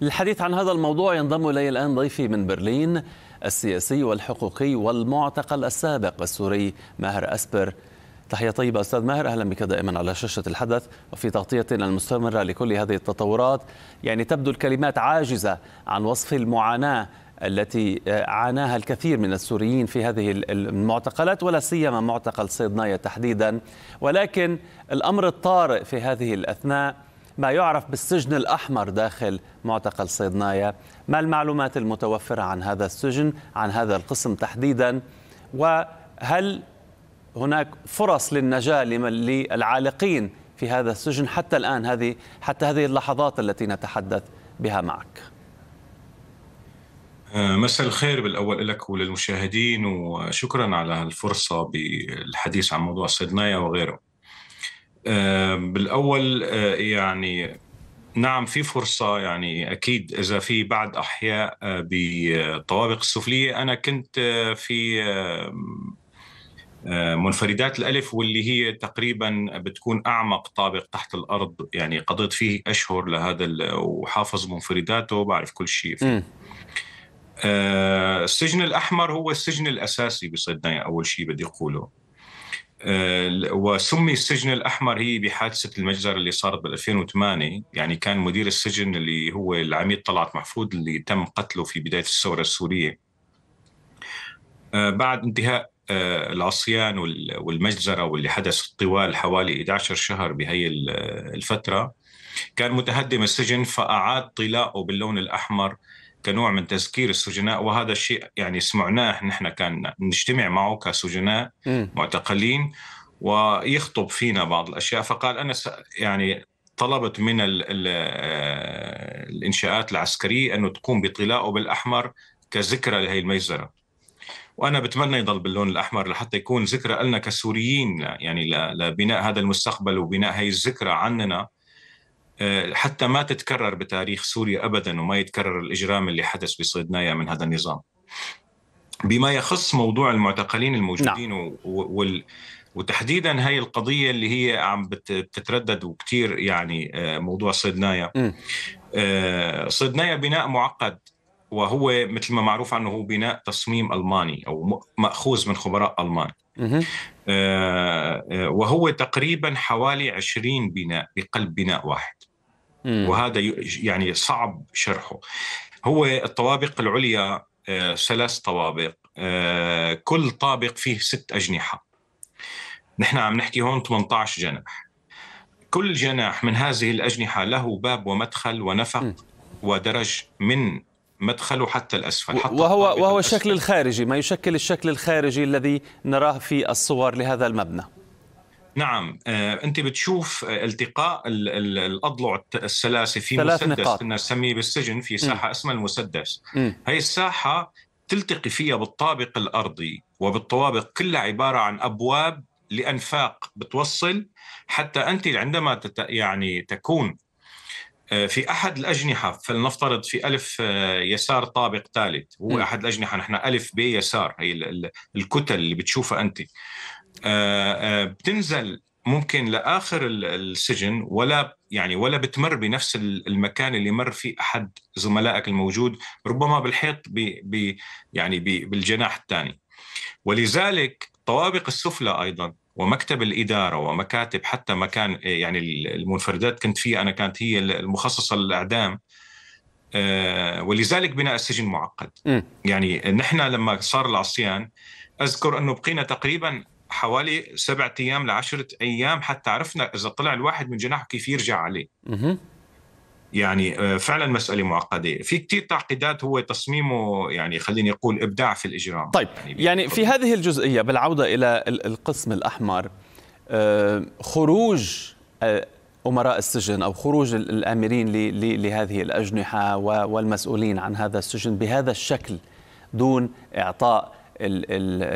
للحديث عن هذا الموضوع ينضم الي الان ضيفي من برلين السياسي والحقوقي والمعتقل السابق السوري ماهر اسبر تحية طيبة أستاذ ماهر أهلا بك دائما على شاشة الحدث وفي تغطيتنا المستمرة لكل هذه التطورات يعني تبدو الكلمات عاجزة عن وصف المعاناة التي عاناها الكثير من السوريين في هذه المعتقلات ولا سيما معتقل صيدنايا تحديدا ولكن الأمر الطارئ في هذه الأثناء ما يعرف بالسجن الأحمر داخل معتقل صيدنايا ما المعلومات المتوفرة عن هذا السجن عن هذا القسم تحديدا وهل هناك فرص للنجاة للعالقين في هذا السجن حتى الآن هذه حتى هذه اللحظات التي نتحدث بها معك آه، مساء الخير بالأول لك وللمشاهدين وشكرا على الفرصة بالحديث عن موضوع صيدنايا وغيره بالاول آه، يعني نعم في فرصة يعني أكيد إذا في بعد أحياء آه، بالطوابق السفلية أنا كنت آه، في منفردات الألف واللي هي تقريبا بتكون أعمق طابق تحت الأرض يعني قضيت فيه أشهر لهذا وحافظ منفرداته بعرف كل شيء فيه. السجن الأحمر هو السجن الأساسي بصدنا أول شيء بدي أقوله آه، وسمي السجن الاحمر هي بحادثه المجزره اللي صارت بال 2008 يعني كان مدير السجن اللي هو العميد طلعت محفوظ اللي تم قتله في بدايه الثوره السوريه آه، بعد انتهاء آه، العصيان والمجزره واللي حدث طوال حوالي 11 شهر بهي الفتره كان متهدم السجن فاعاد طلاءه باللون الاحمر كنوع من تذكير السجناء وهذا الشيء يعني سمعناه نحن كان نجتمع معه كسجناء م. معتقلين ويخطب فينا بعض الاشياء فقال انا يعني طلبت من الـ الـ الانشاءات العسكريه انه تقوم بطلاءه بالاحمر كذكرى لهي الميزره وانا بتمنى يضل باللون الاحمر لحتى يكون ذكرى لنا كسوريين يعني لبناء هذا المستقبل وبناء هي الذكرى عننا آه، حتى ما تتكرر بتاريخ سوريا ابدا وما يتكرر الاجرام اللي حدث بصيدنايا من هذا النظام. بما يخص موضوع المعتقلين الموجودين نعم. وال وتحديدا هي القضية اللي هي عم بتتردد وكثير يعني آه، موضوع صيدنايا آه، صيدنايا بناء معقد وهو مثل ما معروف عنه هو بناء تصميم ألماني أو مأخوذ من خبراء ألمان آه، آه، وهو تقريبا حوالي 20 بناء بقلب بناء واحد وهذا يعني صعب شرحه هو الطوابق العليا آه، ثلاث طوابق كل طابق فيه ست أجنحة نحن عم نحكي هون 18 جناح كل جناح من هذه الأجنحة له باب ومدخل ونفق ودرج من مدخله حتى الاسفل حتى وهو وهو الأسفل. الشكل الخارجي ما يشكل الشكل الخارجي الذي نراه في الصور لهذا المبنى نعم آه، انت بتشوف آه، التقاء الاضلع الثلاثه في ثلاث مسدس كنا نسميه بالسجن في ساحه م. اسمها المسدس م. هي الساحه تلتقي فيها بالطابق الارضي وبالطوابق كلها عباره عن ابواب لانفاق بتوصل حتى انت عندما تت يعني تكون آه، في احد الاجنحه فلنفترض في الف آه، يسار طابق ثالث هو م. احد الاجنحه نحن الف ب يسار هي الكتل اللي بتشوفها انت آه، بتنزل ممكن لاخر السجن ولا يعني ولا بتمر بنفس المكان اللي مر فيه احد زملائك الموجود ربما بالحيط بي بي يعني بي بالجناح الثاني ولذلك الطوابق السفلى ايضا ومكتب الاداره ومكاتب حتى مكان يعني المنفردات كنت فيها انا كانت هي المخصصه للاعدام آه، ولذلك بناء السجن معقد يعني نحن لما صار العصيان اذكر انه بقينا تقريبا حوالي سبعة ايام لعشرة ايام حتى عرفنا اذا طلع الواحد من جناحه كيف يرجع عليه يعني آه، فعلا مساله معقده في كثير تعقيدات هو تصميمه يعني خليني اقول ابداع في الاجرام طيب يعني, يعني في هذه الجزئيه بالعوده الى القسم الاحمر آه، خروج آه، امراء السجن او خروج الامرين لهذه الاجنحه والمسؤولين عن هذا السجن بهذا الشكل دون اعطاء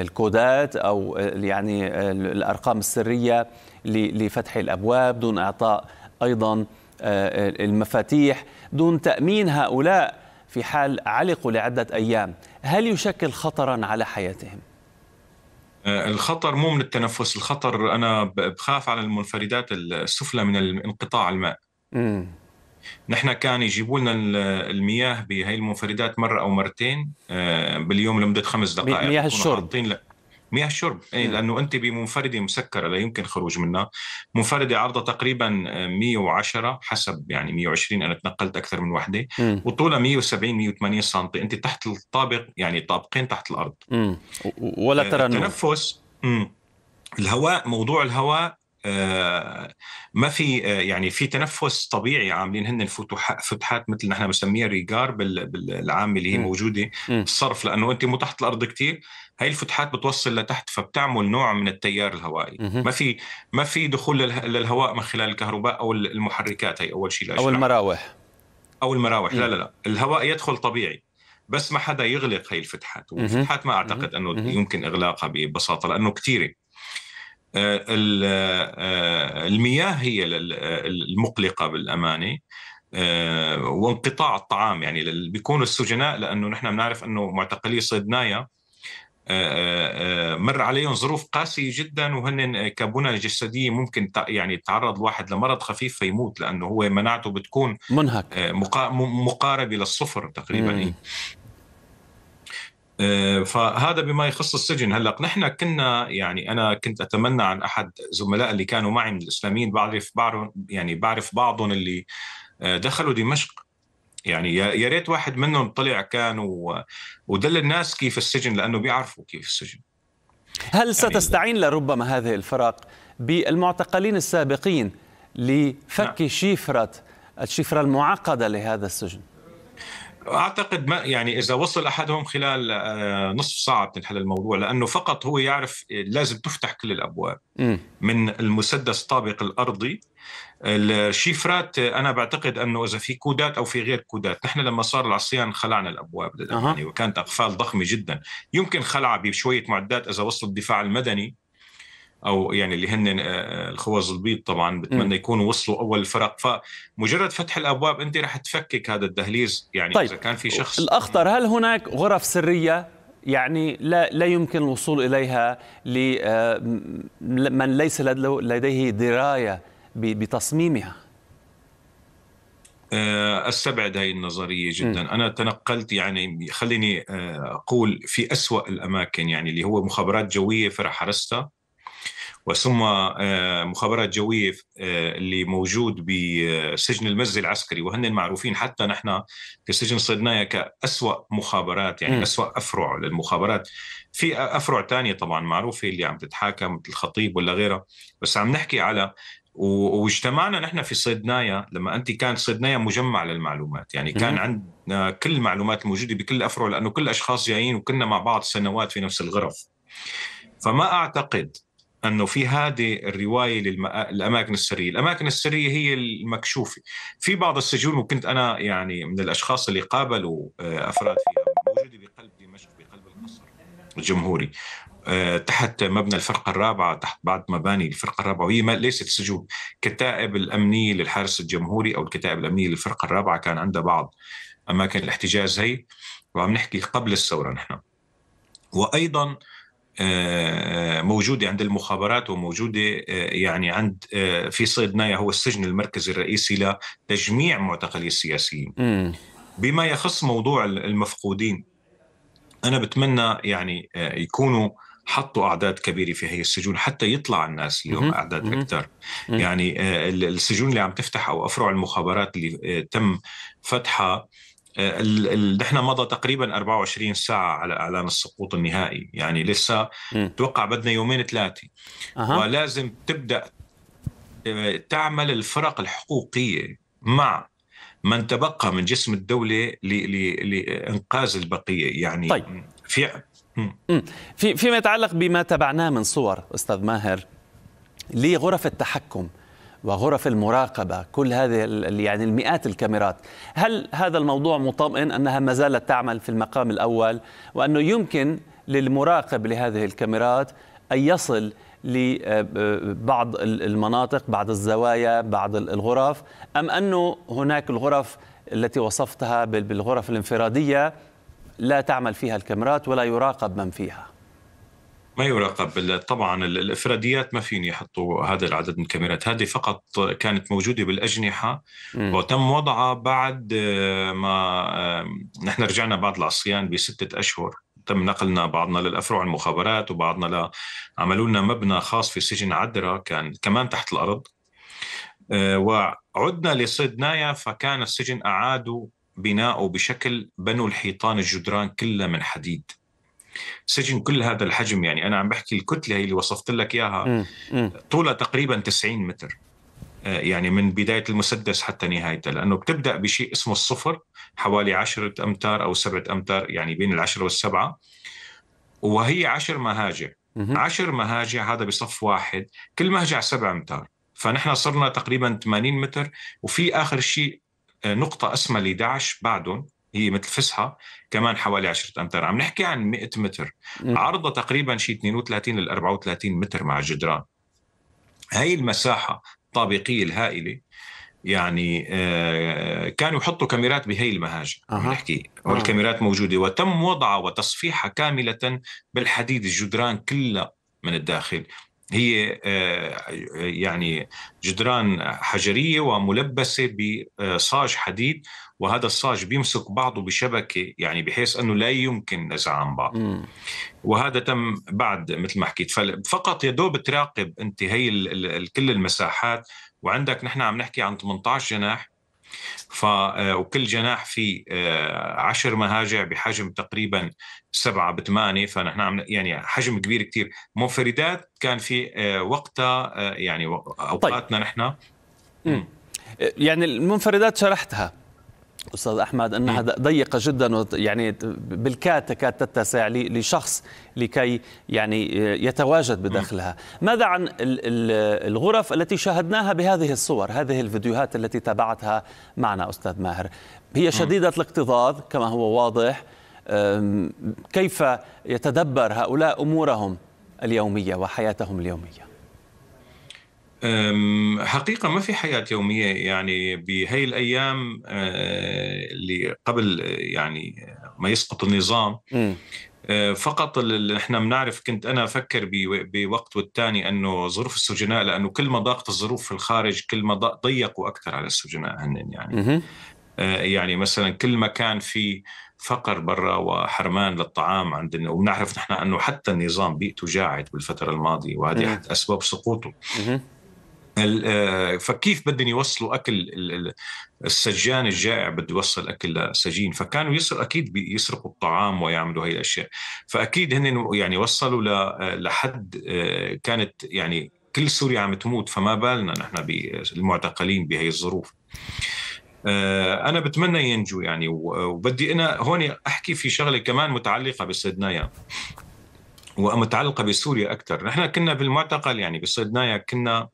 الكودات او يعني الارقام السريه لفتح الابواب دون اعطاء ايضا آه، آه، المفاتيح دون تأمين هؤلاء في حال علقوا لعدة أيام هل يشكل خطرا على حياتهم؟ آه، الخطر مو من التنفس الخطر أنا بخاف على المنفردات السفلى من انقطاع الماء م. نحن كان يجيبوا لنا المياه بهي المنفردات مرة أو مرتين باليوم لمدة خمس دقائق مياه الشرب مياه الشرب اي لانه انت بمنفرده مسكره لا يمكن خروج منها منفرده عرضها تقريبا 110 آه، حسب يعني 120 انا تنقلت اكثر من وحده وطولها 170 180 سم انت تحت الطابق يعني طابقين تحت الارض ولا آه، ترى التنفس الهواء موضوع الهواء آه، ما في يعني في تنفس طبيعي عاملين هن فتحات مثل نحن بنسميها ريجار بالعامه اللي هي موجوده الصرف لانه انت مو تحت الارض كثير هاي الفتحات بتوصل لتحت فبتعمل نوع من التيار الهوائي ما في ما في دخول للهواء من خلال الكهرباء او المحركات هي اول شيء او المراوح او المراوح لا لا لا الهواء يدخل طبيعي بس ما حدا يغلق هاي الفتحات والفتحات ما اعتقد انه يمكن اغلاقها ببساطه لانه كثيره آه، آه، المياه هي المقلقه بالامانه آه، وانقطاع الطعام يعني بيكونوا السجناء لانه نحن بنعرف انه معتقلي صيدنايا آه، آه، آه، مر عليهم ظروف قاسية جدا وهن كبنى جسدية ممكن يعني تعرض الواحد لمرض خفيف فيموت لأنه هو مناعته بتكون منهك مقاربة للصفر تقريبا مم. فهذا بما يخص السجن هلا نحن كنا يعني انا كنت اتمنى عن احد زملاء اللي كانوا معي من الاسلاميين بعرف بعرف يعني بعرف بعضهم اللي دخلوا دمشق يعني يا ريت واحد منهم طلع كان و... ودل الناس كيف السجن لانه بيعرفوا كيف السجن هل يعني ستستعين لربما هذه الفرق بالمعتقلين السابقين لفك نعم. شفره الشفره المعقده لهذا السجن اعتقد ما يعني اذا وصل احدهم خلال آه، نصف ساعه بتنحل الموضوع لانه فقط هو يعرف لازم تفتح كل الابواب من المسدس الطابق الارضي الشيفرات انا بعتقد انه اذا في كودات او في غير كودات نحن لما صار العصيان خلعنا الابواب للامانه أه. وكانت يعني اقفال ضخمه جدا يمكن خلعها بشويه معدات اذا وصل الدفاع المدني او يعني اللي هن آه، آه، الخوز البيض طبعا بتمنى يكونوا وصلوا اول الفرق فمجرد فتح الابواب انت رح تفكك هذا الدهليز يعني طيب. اذا كان في شخص الاخطر هل هناك غرف سريه يعني لا لا يمكن الوصول اليها لمن آه، ليس لديه درايه بتصميمها استبعد هذه النظريه جدا م. انا تنقلت يعني خليني اقول في اسوا الاماكن يعني اللي هو مخابرات جويه فرع حرستها وثم آه، مخابرات جوية آه، اللي موجود بسجن المزة العسكري وهن معروفين حتى نحن في سجن صيدنايا كأسوأ مخابرات يعني أسوأ أفرع للمخابرات في أفرع تانية طبعا معروفة اللي عم تتحاكم مثل الخطيب ولا غيرها بس عم نحكي على واجتمعنا نحن في صيدنايا لما انت كان صيدنايا مجمع للمعلومات يعني كان عندنا كل المعلومات الموجوده بكل الافرع لانه كل الاشخاص جايين وكنا مع بعض سنوات في نفس الغرف فما اعتقد انه في هذه الروايه للاماكن السريه، الاماكن السريه هي المكشوفه. في بعض السجون وكنت انا يعني من الاشخاص اللي قابلوا آه، افراد فيها موجوده بقلب دمشق بقلب القصر الجمهوري. آه، تحت مبنى الفرقة الرابعة تحت بعض مباني الفرقة الرابعة وهي ليست سجون كتائب الأمنية للحارس الجمهوري أو الكتائب الأمنية للفرقة الرابعة كان عندها بعض أماكن الاحتجاز هي وعم نحكي قبل الثورة نحن وأيضا آه، آه، موجودة عند المخابرات وموجودة آه، يعني عند في صيدنايا هو السجن المركزي الرئيسي لتجميع معتقلي السياسيين بما يخص موضوع المفقودين أنا بتمنى يعني يكونوا حطوا اعداد كبيره في هي السجون حتى يطلع الناس اليوم اعداد اكثر يعني السجون اللي عم تفتح او افرع المخابرات اللي تم فتحها نحن مضى تقريبا 24 ساعة على إعلان السقوط النهائي يعني لسه توقع بدنا يومين ثلاثة أه. ولازم تبدأ آه، تعمل الفرق الحقوقية مع من تبقى من جسم الدولة لإنقاذ البقية يعني طيب. في في فيما يتعلق بما تبعناه من صور أستاذ ماهر لغرف التحكم وغرف المراقبة كل هذه يعني المئات الكاميرات هل هذا الموضوع مطمئن أنها ما زالت تعمل في المقام الأول وأنه يمكن للمراقب لهذه الكاميرات أن يصل لبعض آه، المناطق بعض الزوايا بعض الغرف أم أنه هناك الغرف التي وصفتها بالغرف الانفرادية لا تعمل فيها الكاميرات ولا يراقب من فيها ما يراقب طبعا الافراديات ما فيني يحطوا هذا العدد من الكاميرات هذه فقط كانت موجوده بالاجنحه م. وتم وضعها بعد آه، ما آه، نحن رجعنا بعد العصيان بسته اشهر تم نقلنا بعضنا للافرع المخابرات وبعضنا ل... عملوا لنا مبنى خاص في سجن عدرا كان كمان تحت الارض آه، وعدنا لصيدنايا فكان السجن اعادوا بناؤه بشكل بنوا الحيطان الجدران كلها من حديد سجن كل هذا الحجم يعني انا عم بحكي الكتله هي اللي وصفت لك اياها طولها تقريبا 90 متر آه، يعني من بدايه المسدس حتى نهايته لانه بتبدا بشيء اسمه الصفر حوالي 10 امتار او 7 امتار يعني بين العشره والسبعه وهي 10 مهاجع 10 مهاجع هذا بصف واحد كل مهجع 7 امتار فنحن صرنا تقريبا 80 متر وفي اخر شيء آه، نقطه اسمها 11 بعدهم هي مثل فسحه كمان حوالي 10 امتار عم نحكي عن 100 متر عرضها تقريبا شيء 32 ل 34 متر مع جدران هاي المساحه الطابقيه الهائله يعني آه، كانوا يحطوا كاميرات بهي المهاجر أه. نحكي والكاميرات أه. موجوده وتم وضعها وتصفيحها كامله بالحديد الجدران كلها من الداخل هي آه، يعني جدران حجريه وملبسه بصاج حديد وهذا الصاج بيمسك بعضه بشبكه يعني بحيث انه لا يمكن عن بعض وهذا تم بعد مثل ما حكيت فقط يا دوب تراقب انت هي كل المساحات وعندك نحن عم نحكي عن 18 جناح ف آه، وكل جناح فيه آه، عشر مهاجع بحجم تقريبا سبعة بثمانية فنحن عم يعني حجم كبير كتير منفردات كان في آه، وقتها يعني طيب. أوقاتنا طيب. نحن يعني المنفردات شرحتها استاذ احمد انها إيه. ضيقه جدا يعني بالكاد تكاد تتسع لشخص لكي يعني يتواجد بداخلها ماذا عن الغرف التي شاهدناها بهذه الصور هذه الفيديوهات التي تابعتها معنا استاذ ماهر هي شديده الاكتظاظ كما هو واضح كيف يتدبر هؤلاء امورهم اليوميه وحياتهم اليوميه حقيقة ما في حياة يومية يعني بهي الأيام آه، اللي قبل يعني ما يسقط النظام آه، فقط اللي احنا بنعرف كنت انا افكر بوقت والتاني انه ظروف السجناء لانه كل ما ضاقت الظروف في الخارج كل ما ضيقوا اكثر على السجناء هنن يعني آه، يعني مثلا كل ما كان في فقر برا وحرمان للطعام عندنا وبنعرف نحن انه حتى النظام بيئته جاعد بالفتره الماضيه وهذه احد اسباب سقوطه آه، فكيف بدهم يوصلوا اكل السجان الجائع بده يوصل اكل للسجين فكانوا يسر اكيد يسرقوا الطعام ويعملوا هي الاشياء فاكيد هن يعني وصلوا لحد آه، كانت يعني كل سوريا عم تموت فما بالنا نحن بالمعتقلين بهي الظروف آه، انا بتمنى ينجو يعني وبدي انا هون احكي في شغله كمان متعلقه بسدنايا ومتعلقه بسوريا اكثر نحن كنا بالمعتقل يعني بسدنايا كنا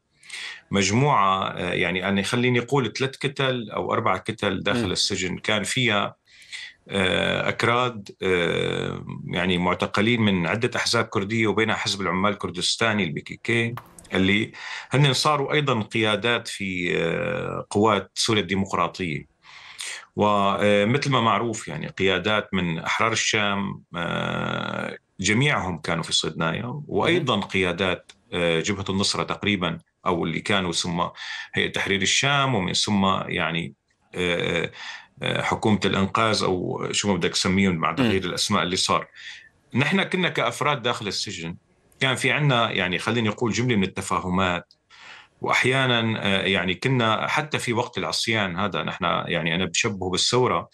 مجموعه آه، يعني انا خليني اقول ثلاث كتل او اربع كتل داخل م. السجن كان فيها آه، اكراد آه، يعني معتقلين من عده احزاب كرديه وبينها حزب العمال الكردستاني البيكيكي اللي هن صاروا ايضا قيادات في قوات سوريا الديمقراطيه ومثل ما معروف يعني قيادات من احرار الشام جميعهم كانوا في صيدنايا وايضا قيادات جبهه النصره تقريبا او اللي كانوا ثم هي تحرير الشام ومن ثم يعني آه، آه، حكومه الانقاذ او شو ما بدك تسميهم مع تغيير الاسماء اللي صار نحن كنا كافراد داخل السجن كان في عنا يعني خليني اقول جمله من التفاهمات واحيانا آه، يعني كنا حتى في وقت العصيان هذا نحن يعني انا بشبهه بالثوره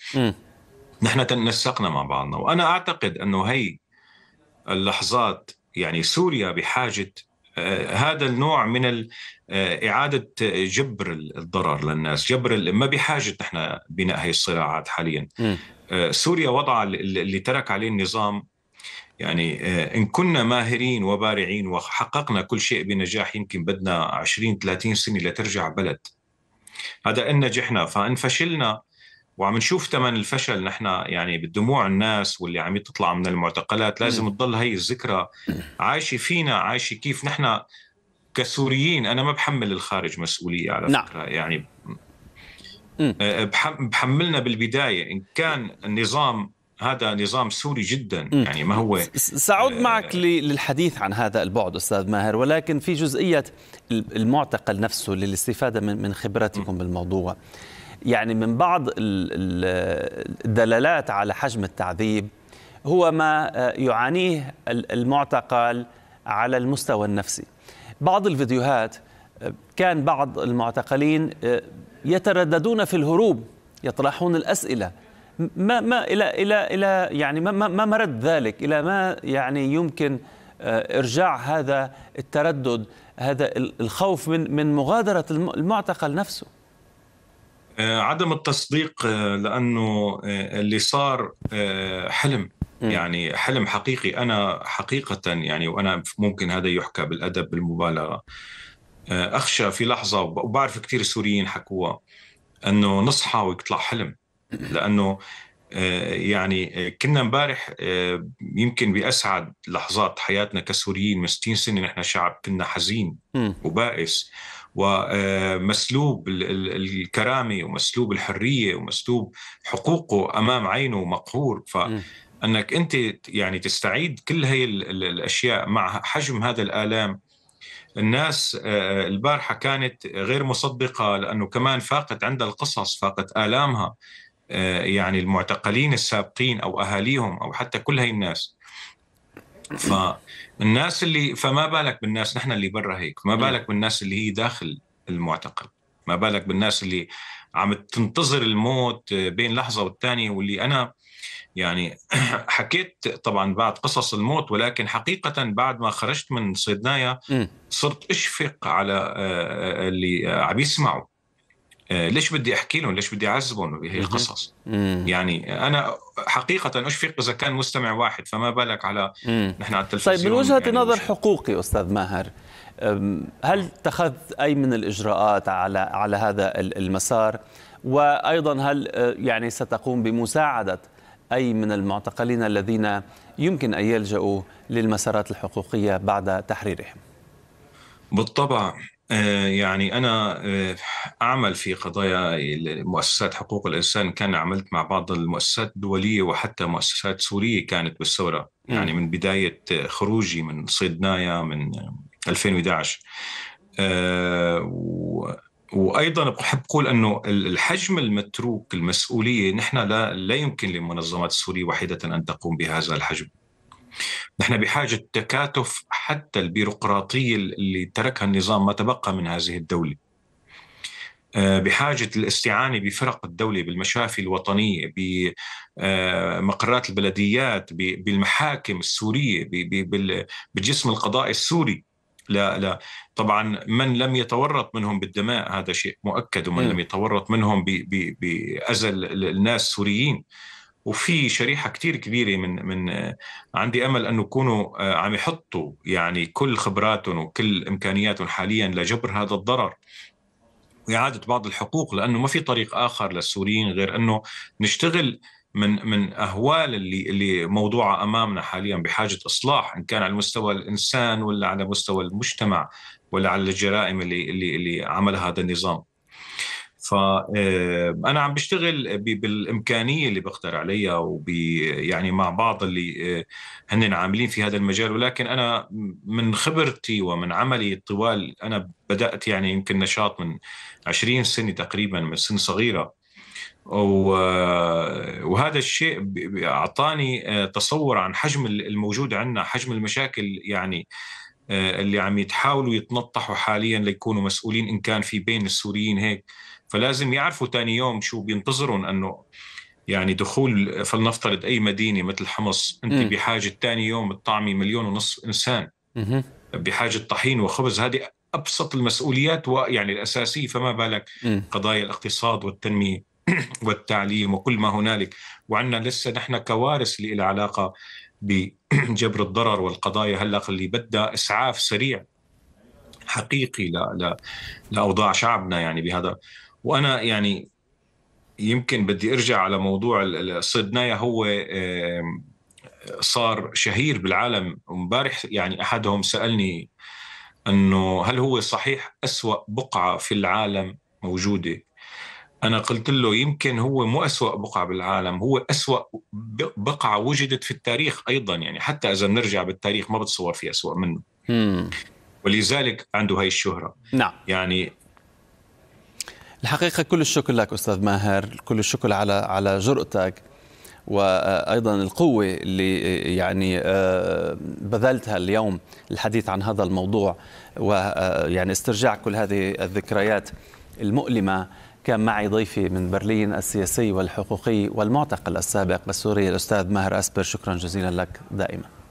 نحن تنسقنا مع بعضنا وانا اعتقد انه هي اللحظات يعني سوريا بحاجه آه، هذا النوع من آه، إعادة جبر الضرر للناس جبر ما بحاجة نحن بناء هذه الصراعات حاليا م. آه، سوريا وضع اللي ترك عليه النظام يعني إن كنا ماهرين وبارعين وحققنا كل شيء بنجاح يمكن بدنا 20 30 سنة لترجع بلد هذا إن نجحنا فإن فشلنا وعم نشوف ثمن الفشل نحن يعني بالدموع الناس واللي عم تطلع من المعتقلات لازم تضل هي الذكرى عايشه فينا عايشه كيف نحن كسوريين انا ما بحمل الخارج مسؤوليه على نعم. فكره يعني آه، آه، بحملنا بالبدايه ان كان النظام هذا نظام سوري جدا يعني ما هو سأعود آه، معك للحديث عن هذا البعد أستاذ ماهر ولكن في جزئية المعتقل نفسه للاستفادة من خبرتكم بالموضوع يعني من بعض الدلالات على حجم التعذيب هو ما آه، يعانيه المعتقل على المستوى النفسي بعض الفيديوهات آه، كان بعض المعتقلين آه، يترددون في الهروب يطرحون الاسئله ما ما الى الى الى يعني ما ما مرد ذلك الى ما يعني يمكن ارجاع هذا التردد هذا الخوف من من مغادره المعتقل نفسه آه، عدم التصديق آه، لانه آه، اللي صار حلم يعني حلم حقيقي انا حقيقه يعني وانا ممكن هذا يحكى بالادب بالمبالغه اخشى في لحظه وبعرف كثير سوريين حكوها انه نصحى ويطلع حلم لانه يعني كنا امبارح يمكن باسعد لحظات حياتنا كسوريين من 60 سنه نحن شعب كنا حزين وبائس ومسلوب الكرامه ومسلوب الحريه ومسلوب حقوقه امام عينه مقهور ف انك انت يعني تستعيد كل هي الاشياء مع حجم هذا الالام الناس آه، البارحه كانت غير مصدقه لانه كمان فاقت عندها القصص فاقت الامها آه، يعني المعتقلين السابقين او اهاليهم او حتى كل هي الناس فالناس اللي فما بالك بالناس نحن اللي برا هيك ما بالك بالناس اللي هي داخل المعتقل ما بالك بالناس اللي عم تنتظر الموت بين لحظه والثانيه واللي انا يعني حكيت طبعا بعد قصص الموت ولكن حقيقة بعد ما خرجت من صيدنايا صرت أشفق على آه، آه، آه، اللي عم يسمعوا آه، ليش بدي احكي لهم ليش بدي اعذبهم بهي القصص يعني انا حقيقه اشفق اذا كان مستمع واحد فما بالك على نحن على التلفزيون طيب من وجهه يعني نظر حقوقي استاذ ماهر هل اتخذت اي من الاجراءات على على هذا المسار وايضا هل آه، يعني ستقوم بمساعده اي من المعتقلين الذين يمكن ان يلجأوا للمسارات الحقوقيه بعد تحريرهم بالطبع آه، يعني أنا آه، أعمل في قضايا مؤسسات حقوق الإنسان كان عملت مع بعض المؤسسات الدولية وحتى مؤسسات سورية كانت بالثورة يعني من بداية خروجي من صيدنايا من 2011 آه، وايضا بحب اقول انه الحجم المتروك المسؤوليه نحن لا لا يمكن للمنظمات السوريه وحيده ان تقوم بهذا الحجم نحن بحاجة تكاتف حتى البيروقراطية اللي تركها النظام ما تبقى من هذه الدولة آه، بحاجة الاستعانة بفرق الدولة بالمشافي الوطنية بمقرات آه، البلديات بالمحاكم السورية بالجسم القضائي السوري لا لا طبعا من لم يتورط منهم بالدماء هذا شيء مؤكد ومن م. لم يتورط منهم بأزل الناس السوريين وفي شريحه كتير كبيره من من عندي امل انه يكونوا آه، عم يحطوا يعني كل خبراتهم وكل امكانياتهم حاليا لجبر هذا الضرر واعاده بعض الحقوق لانه ما في طريق اخر للسوريين غير انه نشتغل من من اهوال اللي اللي موضوعه امامنا حاليا بحاجه اصلاح ان كان على مستوى الانسان ولا على مستوى المجتمع ولا على الجرائم اللي اللي, اللي عملها هذا النظام فانا آه، عم بشتغل بالامكانيه اللي بقدر عليها وب يعني مع بعض اللي آه، هن عاملين في هذا المجال ولكن انا من خبرتي ومن عملي الطوال انا بدات يعني يمكن نشاط من 20 سنه تقريبا من سن صغيره وهذا الشيء اعطاني آه، تصور عن حجم الموجود عندنا حجم المشاكل يعني اللي عم يتحاولوا يتنطحوا حاليا ليكونوا مسؤولين ان كان في بين السوريين هيك فلازم يعرفوا ثاني يوم شو بينتظرون انه يعني دخول فلنفترض اي مدينه مثل حمص انت م. بحاجه ثاني يوم الطعمي مليون ونص انسان م. بحاجه طحين وخبز هذه ابسط المسؤوليات ويعني الاساسيه فما بالك م. قضايا الاقتصاد والتنميه والتعليم وكل ما هنالك وعندنا لسه نحن كوارث اللي لها علاقه بجبر الضرر والقضايا هلا اللي بدها اسعاف سريع حقيقي لا لا لاوضاع شعبنا يعني بهذا وانا يعني يمكن بدي ارجع على موضوع الصيدنايا هو صار شهير بالعالم امبارح يعني احدهم سالني انه هل هو صحيح اسوا بقعه في العالم موجوده انا قلت له يمكن هو مو اسوا بقعه بالعالم هو اسوا بقعه وجدت في التاريخ ايضا يعني حتى اذا بنرجع بالتاريخ ما بتصور في اسوا منه ولذلك عنده هاي الشهره نعم يعني الحقيقة كل الشكر لك أستاذ ماهر كل الشكر على على جرأتك وايضا القوه اللي يعني آه، بذلتها اليوم الحديث عن هذا الموضوع ويعني آه، استرجاع كل هذه الذكريات المؤلمه كان معي ضيفي من برلين السياسي والحقوقي والمعتقل السابق بالسوري الاستاذ ماهر اسبر شكرا جزيلا لك دائما